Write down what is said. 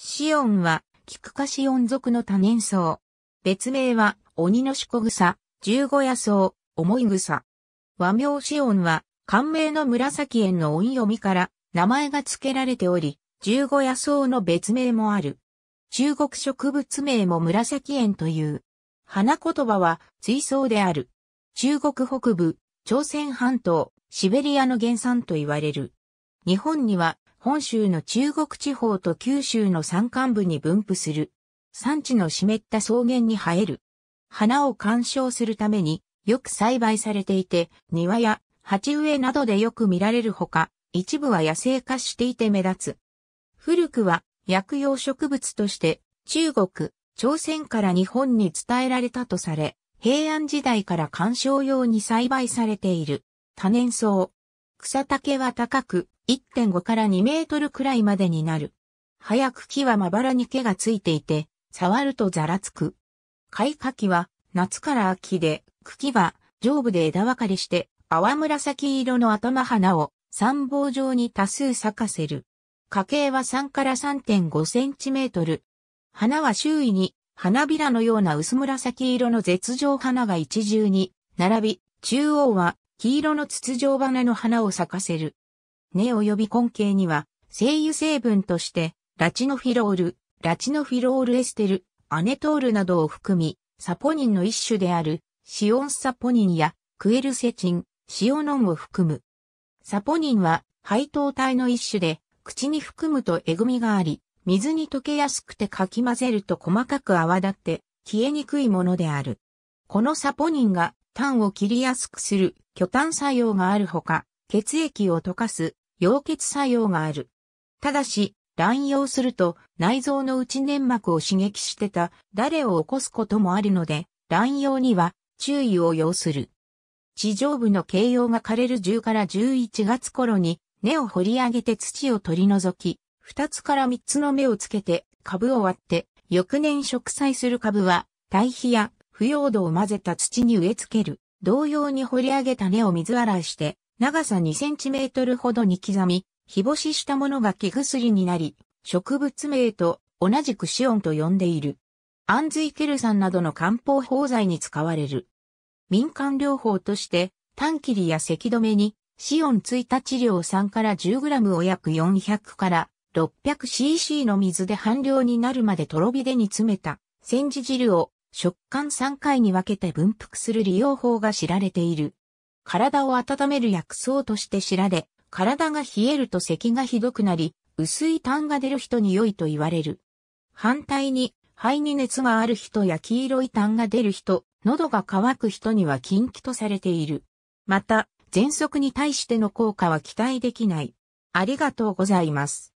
シオンは、キクカシオン属の多年草。別名は、鬼の四股草、十五夜草、重い草。和名シオンは、官名の紫園の音読みから名前が付けられており、十五夜草の別名もある。中国植物名も紫園という。花言葉は水草である。中国北部、朝鮮半島、シベリアの原産と言われる。日本には本州の中国地方と九州の山間部に分布する。産地の湿った草原に生える。花を鑑賞するためによく栽培されていて、庭や鉢植えなどでよく見られるほか、一部は野生化していて目立つ。古くは薬用植物として中国、朝鮮から日本に伝えられたとされ、平安時代から観賞用に栽培されている。多年草。草丈は高く、1.5から2メートルくらいまでになる。早く木はまばらに毛がついていて、触るとざらつく。開花期は夏から秋で、茎は上部で枝分かれして、淡紫色の頭花を三棒状に多数咲かせる。花径は3から3.5センチメートル。花は周囲に花びらのような薄紫色の絶状花が一重に並び、中央は黄色の筒状花の花を咲かせる。根及び根茎には、精油成分として、ラチノフィロール、ラチノフィロールエステル、アネトールなどを含み、サポニンの一種である、シオンサポニンや、クエルセチン、シオノンを含む。サポニンは、配糖体の一種で、口に含むとえぐみがあり、水に溶けやすくてかき混ぜると細かく泡立って、消えにくいものである。このサポニンが、炭を切りやすくする、巨炭作用があるほか、血液を溶かす、溶血作用がある。ただし、乱用すると内臓の内粘膜を刺激してた誰を起こすこともあるので、乱用には注意を要する。地上部の形容が枯れる10から11月頃に根を掘り上げて土を取り除き、2つから3つの芽をつけて株を割って、翌年植栽する株は堆肥や腐葉土を混ぜた土に植え付ける。同様に掘り上げた根を水洗いして、長さ2センチメートルほどに刻み、日干ししたものが木薬になり、植物名と同じくシオンと呼んでいる。アンズイケル酸などの漢方包材に使われる。民間療法として、短切りや咳止めに、シオンた日量3から 10g を約400から 600cc の水で半量になるまでとろ火で煮詰めた、煎じ汁を食感3回に分けて分腹する利用法が知られている。体を温める薬草として知られ、体が冷えると咳がひどくなり、薄い痰が出る人に良いと言われる。反対に、肺に熱がある人や黄色い痰が出る人、喉が渇く人には禁忌とされている。また、喘息に対しての効果は期待できない。ありがとうございます。